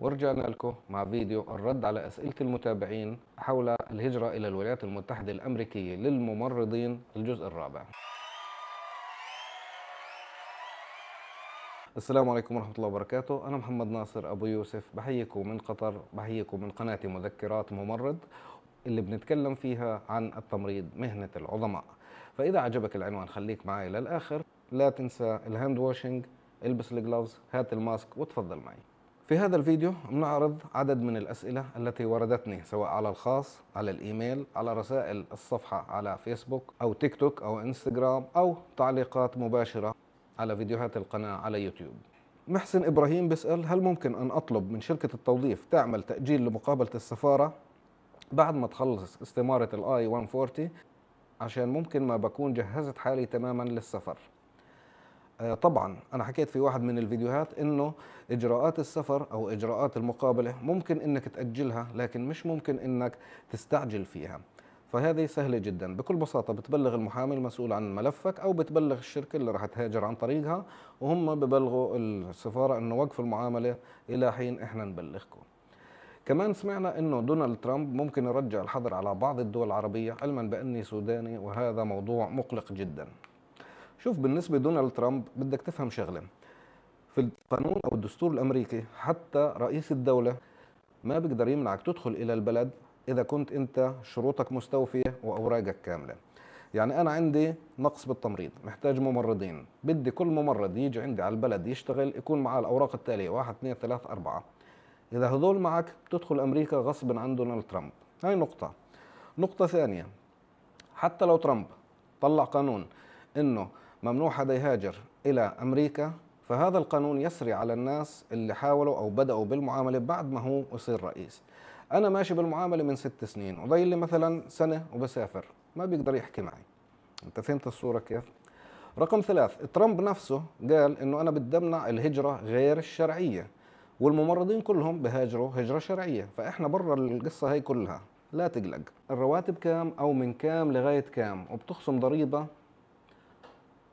ورجعنا لكم مع فيديو الرد على أسئلة المتابعين حول الهجرة إلى الولايات المتحدة الأمريكية للممرضين الجزء الرابع السلام عليكم ورحمة الله وبركاته أنا محمد ناصر أبو يوسف بحييكم من قطر بحييكم من قناة مذكرات ممرض اللي بنتكلم فيها عن التمريض مهنة العظماء فإذا عجبك العنوان خليك معي للآخر لا تنسى الهاند واشنج البس الجلوفز هات الماسك وتفضل معي في هذا الفيديو بنعرض عدد من الأسئلة التي وردتني سواء على الخاص على الإيميل على رسائل الصفحة على فيسبوك أو تيك توك أو إنستغرام أو تعليقات مباشرة على فيديوهات القناة على يوتيوب محسن إبراهيم بيسأل هل ممكن أن أطلب من شركة التوظيف تعمل تأجيل لمقابلة السفارة بعد ما تخلص استمارة الاي 140 عشان ممكن ما بكون جهزت حالي تماما للسفر آه، طبعا انا حكيت في واحد من الفيديوهات انه اجراءات السفر او اجراءات المقابله ممكن انك تاجلها لكن مش ممكن انك تستعجل فيها فهذه سهله جدا بكل بساطه بتبلغ المحامي المسؤول عن ملفك او بتبلغ الشركه اللي راح تهاجر عن طريقها وهم ببلغوا السفاره انه وقف المعامله الى حين احنا نبلغكم كمان سمعنا انه دونالد ترامب ممكن يرجع الحظر على بعض الدول العربيه علما باني سوداني وهذا موضوع مقلق جدا شوف بالنسبه لدونالد ترامب بدك تفهم شغله في القانون او الدستور الامريكي حتى رئيس الدوله ما بيقدر يمنعك تدخل الى البلد اذا كنت انت شروطك مستوفيه واوراقك كامله يعني انا عندي نقص بالتمريض محتاج ممرضين بدي كل ممرض يجي عندي على البلد يشتغل يكون معاه الاوراق التاليه 1 2 3 4 اذا هذول معك بتدخل امريكا غصبا عن دونالد ترامب هاي نقطه نقطه ثانيه حتى لو ترامب طلع قانون انه ممنوع حدا يهاجر إلى أمريكا فهذا القانون يسري على الناس اللي حاولوا أو بدأوا بالمعاملة بعد ما هو يصير رئيس أنا ماشي بالمعاملة من ست سنين وضي لي مثلا سنة وبسافر ما بيقدر يحكي معي أنت فهمت الصورة كيف؟ رقم ثلاث ترامب نفسه قال أنه أنا بدي أمنع الهجرة غير الشرعية والممرضين كلهم بهاجروا هجرة شرعية فإحنا برا القصة هي كلها لا تقلق الرواتب كام أو من كام لغاية كام وبتخصم ضريبة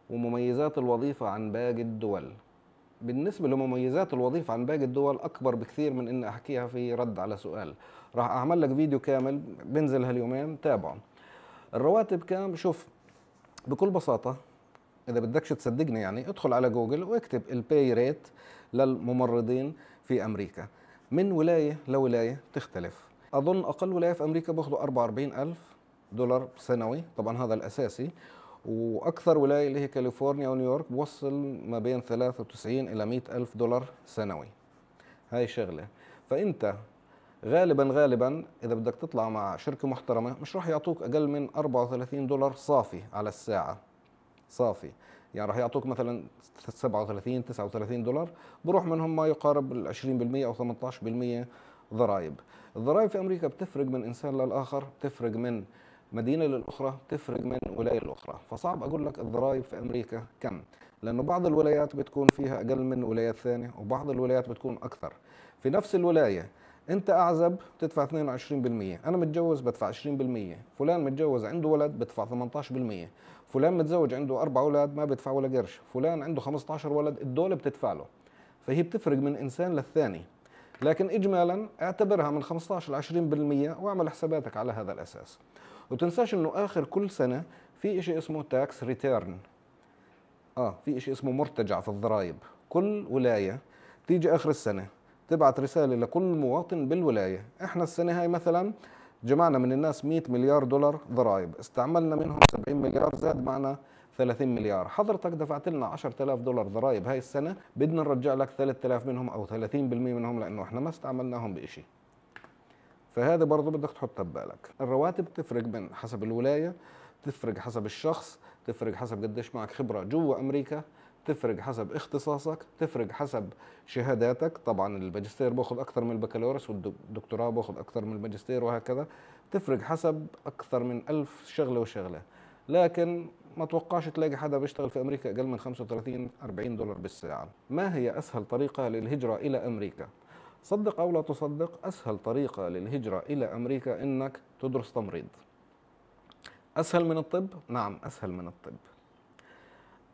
ومميزات الوظيفة عن باقي الدول بالنسبة لمميزات الوظيفة عن باقي الدول أكبر بكثير من إن أحكيها في رد على سؤال راح أعمل لك فيديو كامل بنزل هاليومين تابعه الرواتب كام شوف بكل بساطة إذا بدكش تصدقني يعني ادخل على جوجل واكتب الباي ريت للممرضين في أمريكا من ولاية لولاية تختلف أظن أقل ولاية في أمريكا بياخذوا 44 ألف دولار سنوي طبعا هذا الأساسي واكثر ولايه اللي هي كاليفورنيا ونيويورك بوصل ما بين 93 الى 100 الف دولار سنوي هاي شغله فانت غالبا غالبا اذا بدك تطلع مع شركه محترمه مش راح يعطوك اقل من 34 دولار صافي على الساعه صافي يعني راح يعطوك مثلا 37 39 دولار بروح منهم ما يقارب ال 20% او 18% ضرائب الضرائب في امريكا بتفرق من انسان للاخر بتفرق من مدينة للأخرى تفرق من ولاية لاخرى، فصعب أقول لك الضرائب في أمريكا كم لأنه بعض الولايات بتكون فيها أقل من ولايات ثانية وبعض الولايات بتكون أكثر في نفس الولاية أنت أعزب بتدفع 22% أنا متجوز بدفع 20% فلان متجوز عنده ولد بدفع 18% فلان متزوج عنده أربع أولاد ما بدفع ولا قرش فلان عنده 15 ولد الدولة بتدفع له فهي بتفرق من إنسان للثاني لكن إجمالا اعتبرها من 15 ل 20% واعمل حساباتك على هذا الأساس وتنساش انه اخر كل سنه في شيء اسمه تاكس ريتيرن اه في شيء اسمه مرتجع في الضرائب كل ولايه تيجي اخر السنه تبعت رساله لكل مواطن بالولايه احنا السنه هاي مثلا جمعنا من الناس 100 مليار دولار ضرائب استعملنا منهم 70 مليار زاد معنا 30 مليار حضرتك دفعت لنا 10000 دولار ضرائب هاي السنه بدنا نرجع لك 3000 منهم او 30% منهم لانه احنا ما استعملناهم بشيء فهذا برضه بدك تحطها ببالك الرواتب بتفرق من حسب الولايه بتفرق حسب الشخص بتفرق حسب قديش معك خبره جوا امريكا تفرق حسب اختصاصك تفرق حسب شهاداتك طبعا الماجستير باخذ اكثر من البكالوريوس والدكتوراه باخذ اكثر من الماجستير وهكذا تفرق حسب اكثر من ألف شغله وشغله لكن ما توقعش تلاقي حدا بيشتغل في امريكا اقل من 35 40 دولار بالساعه ما هي اسهل طريقه للهجره الى امريكا صدق أو لا تصدق أسهل طريقة للهجرة إلى أمريكا إنك تدرس تمريض أسهل من الطب؟ نعم أسهل من الطب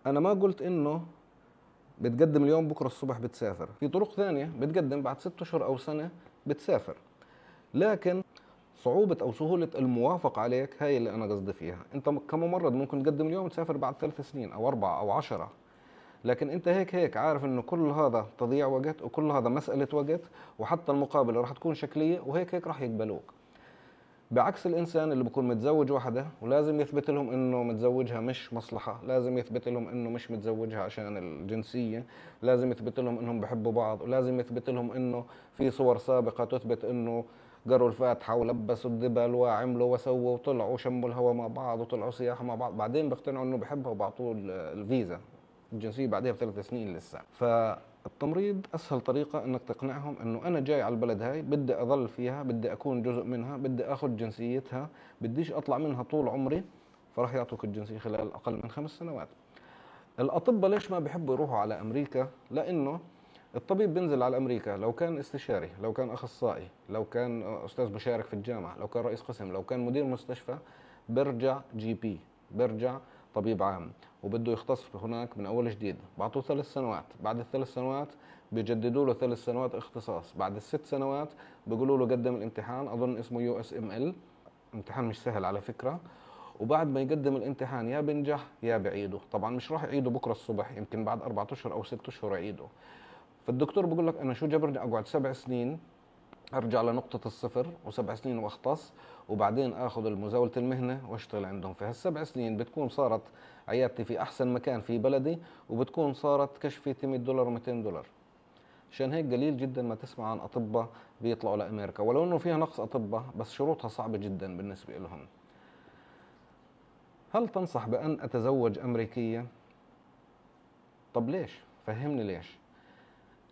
أنا ما قلت إنه بتقدم اليوم بكرة الصبح بتسافر في طرق ثانية بتقدم بعد ست أشهر أو سنة بتسافر لكن صعوبة أو سهولة الموافقة عليك هاي اللي أنا قصدي فيها أنت كممرض ممكن تقدم اليوم تسافر بعد ثلاث سنين أو أربعة أو عشرة لكن انت هيك هيك عارف انه كل هذا تضييع وقت وكل هذا مساله وقت وحتى المقابله راح تكون شكليه وهيك هيك راح يقبلوك بعكس الانسان اللي بكون متزوج وحده ولازم يثبت لهم انه متزوجها مش مصلحه لازم يثبت لهم انه مش متزوجها عشان الجنسيه لازم يثبت لهم انهم بحبوا بعض ولازم يثبت لهم انه في صور سابقه تثبت انه قروا الفاتحة ولبسوا الدبل وعملوا وسووا وطلعوا شموا الهواء مع بعض وطلعوا سياحة مع بعض بعدين بيقتنعوا انه بحبها وبعطوه الفيزا الجنسيه بعدها بثلاث سنين لسه فالتمريض اسهل طريقه انك تقنعهم انه انا جاي على البلد هاي بدي اظل فيها بدي اكون جزء منها بدي اخذ جنسيتها بديش اطلع منها طول عمري فراح يعطوك الجنسيه خلال اقل من خمس سنوات الاطباء ليش ما بيحبوا يروحوا على امريكا لانه الطبيب بينزل على امريكا لو كان استشاري لو كان اخصائي لو كان استاذ مشارك في الجامعه لو كان رئيس قسم لو كان مدير مستشفى برجع جي بي برجع طبيب عام وبده يختص هناك من اول جديد بعطوه ثلاث سنوات بعد الثلاث سنوات بيجددوا له ثلاث سنوات اختصاص بعد الست سنوات بيقولوا له قدم الامتحان اظن اسمه يو اس ام ال امتحان مش سهل على فكره وبعد ما يقدم الامتحان يا بنجح يا بعيده طبعا مش راح يعيده بكره الصبح يمكن بعد اربع اشهر او ست اشهر يعيده فالدكتور بقول لك انا شو جبرني اقعد سبع سنين ارجع لنقطة الصفر وسبع سنين واختص وبعدين اخذ مزاولة المهنة واشتغل عندهم في هالسبع سنين بتكون صارت عيادتي في احسن مكان في بلدي وبتكون صارت كشفي 100 دولار و200 دولار عشان هيك قليل جدا ما تسمع عن اطباء بيطلعوا لامريكا ولو انه فيها نقص اطباء بس شروطها صعبة جدا بالنسبة لهم هل تنصح بان اتزوج امريكية؟ طب ليش؟ فهمني ليش؟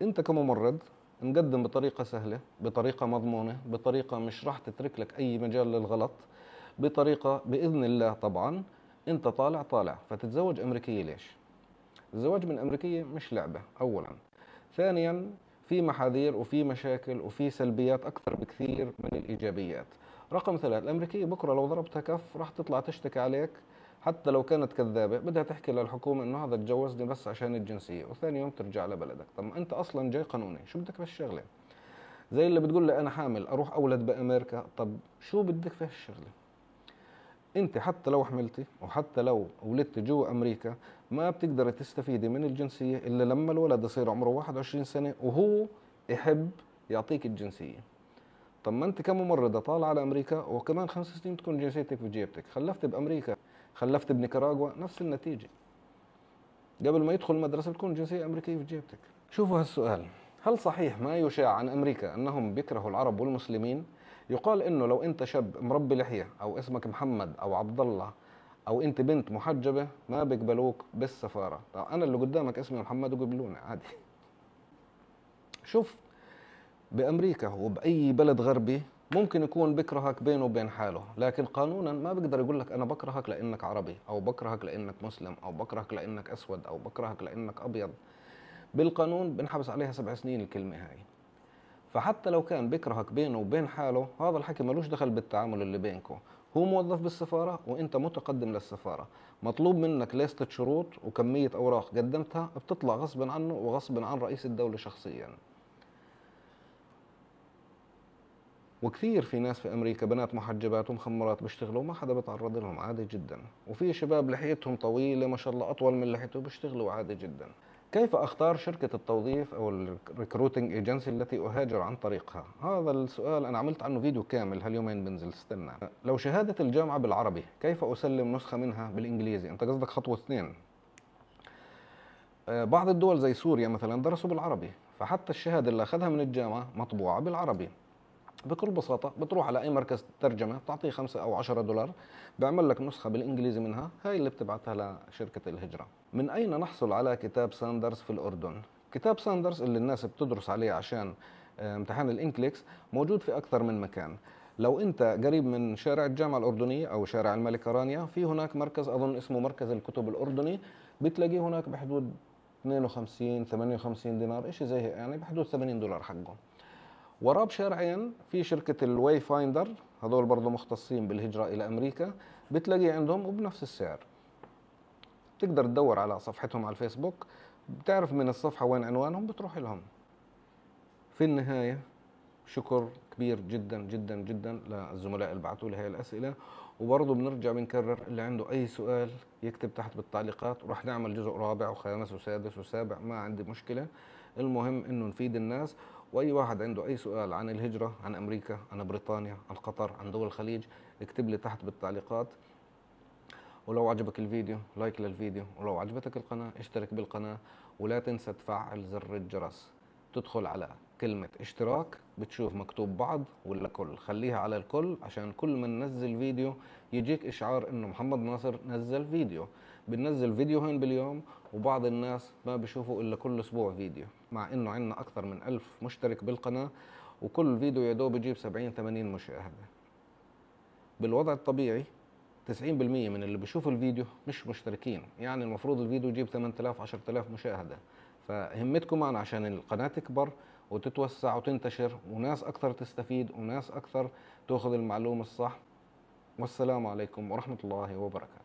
انت كممرض نقدم بطريقة سهلة بطريقة مضمونة بطريقة مش راح تترك لك أي مجال للغلط بطريقة بإذن الله طبعا أنت طالع طالع فتتزوج أمريكية ليش؟ الزواج من أمريكية مش لعبة أولا ثانيا في محاذير وفي مشاكل وفي سلبيات أكثر بكثير من الإيجابيات رقم ثلاث الأمريكية بكرة لو ضربتها كف راح تطلع تشتكي عليك حتى لو كانت كذابه بدها تحكي للحكومه انه هذا تجوزني بس عشان الجنسيه وثاني يوم ترجع لبلدك طب ما انت اصلا جاي قانوني شو بدك بهالشغله زي اللي بتقول لي انا حامل اروح اولد بامريكا طب شو بدك في هالشغله انت حتى لو حملتي وحتى لو ولدت جوا امريكا ما بتقدري تستفيدي من الجنسيه الا لما الولد يصير عمره 21 سنه وهو يحب يعطيك الجنسيه طب ما انت كممرضه طالعه على امريكا وكمان خمس سنين تكون جنسيتك في جيبتك خلفت بامريكا خلفت بنيكاراجوا نفس النتيجه قبل ما يدخل المدرسه بتكون جنسيه امريكيه في جيبتك شوفوا هالسؤال هل صحيح ما يشاع عن امريكا انهم بيكرهوا العرب والمسلمين يقال انه لو انت شاب مربي لحيه او اسمك محمد او عبد الله او انت بنت محجبه ما بيقبلوك بالسفاره طب انا اللي قدامك اسمي محمد وقبلوني عادي شوف بامريكا وباي بلد غربي ممكن يكون بكرهك بينه وبين حاله لكن قانونا ما بقدر يقول لك انا بكرهك لانك عربي او بكرهك لانك مسلم او بكرهك لانك اسود او بكرهك لانك ابيض بالقانون بنحبس عليها سبع سنين الكلمه هاي فحتى لو كان بكرهك بينه وبين حاله هذا الحكي ملوش دخل بالتعامل اللي بينكم هو موظف بالسفارة وانت متقدم للسفارة مطلوب منك ليست شروط وكمية اوراق قدمتها بتطلع غصبا عنه وغصبا عن رئيس الدولة شخصيا وكثير في ناس في امريكا بنات محجبات ومخمرات بيشتغلوا وما حدا بتعرض لهم عادي جدا وفي شباب لحيتهم طويله ما شاء الله اطول من لحيته بيشتغلوا عادي جدا كيف اختار شركه التوظيف او الريكروتنج ايجنسي التي اهاجر عن طريقها هذا السؤال انا عملت عنه فيديو كامل هاليومين بنزل استنى لو شهاده الجامعه بالعربي كيف اسلم نسخه منها بالانجليزي انت قصدك خطوه اثنين آه، بعض الدول زي سوريا مثلا درسوا بالعربي فحتى الشهاده اللي اخذها من الجامعه مطبوعه بالعربي بكل بساطة بتروح على أي مركز ترجمة بتعطيه خمسة أو عشرة دولار بعمل لك نسخة بالإنجليزي منها هاي اللي بتبعتها لشركة الهجرة من أين نحصل على كتاب ساندرز في الأردن؟ كتاب ساندرز اللي الناس بتدرس عليه عشان آه، امتحان الإنكليكس موجود في أكثر من مكان لو انت قريب من شارع الجامعه الاردنيه او شارع الملكه رانيا في هناك مركز اظن اسمه مركز الكتب الاردني بتلاقيه هناك بحدود 52 58 دينار شيء زي هيك يعني بحدود 80 دولار حقه وراه بشارعين في شركة الواي فايندر هذول برضه مختصين بالهجرة إلى أمريكا بتلاقيه عندهم وبنفس السعر بتقدر تدور على صفحتهم على الفيسبوك بتعرف من الصفحة وين عنوانهم بتروح لهم في النهاية شكر كبير جدا جدا جدا للزملاء اللي بعثوا لي هاي الأسئلة وبرضه بنرجع بنكرر اللي عنده أي سؤال يكتب تحت بالتعليقات ورح نعمل جزء رابع وخامس وسادس وسابع ما عندي مشكلة المهم إنه نفيد الناس واي واحد عنده اي سؤال عن الهجره عن امريكا عن بريطانيا عن قطر عن دول الخليج اكتب لي تحت بالتعليقات ولو عجبك الفيديو لايك للفيديو ولو عجبتك القناه اشترك بالقناه ولا تنسى تفعل زر الجرس تدخل على كلمة اشتراك بتشوف مكتوب بعض ولا كل خليها على الكل عشان كل ما ننزل فيديو يجيك اشعار انه محمد ناصر نزل فيديو بننزل فيديوهين باليوم وبعض الناس ما بيشوفوا الا كل اسبوع فيديو مع انه عندنا اكثر من ألف مشترك بالقناه وكل فيديو يا دوب بجيب 70 80 مشاهده بالوضع الطبيعي 90% من اللي بيشوفوا الفيديو مش مشتركين يعني المفروض الفيديو يجيب 8000 10000 مشاهده فهمتكم معنا عشان القناه تكبر وتتوسع وتنتشر وناس اكثر تستفيد وناس اكثر تاخذ المعلومه الصح والسلام عليكم ورحمه الله وبركاته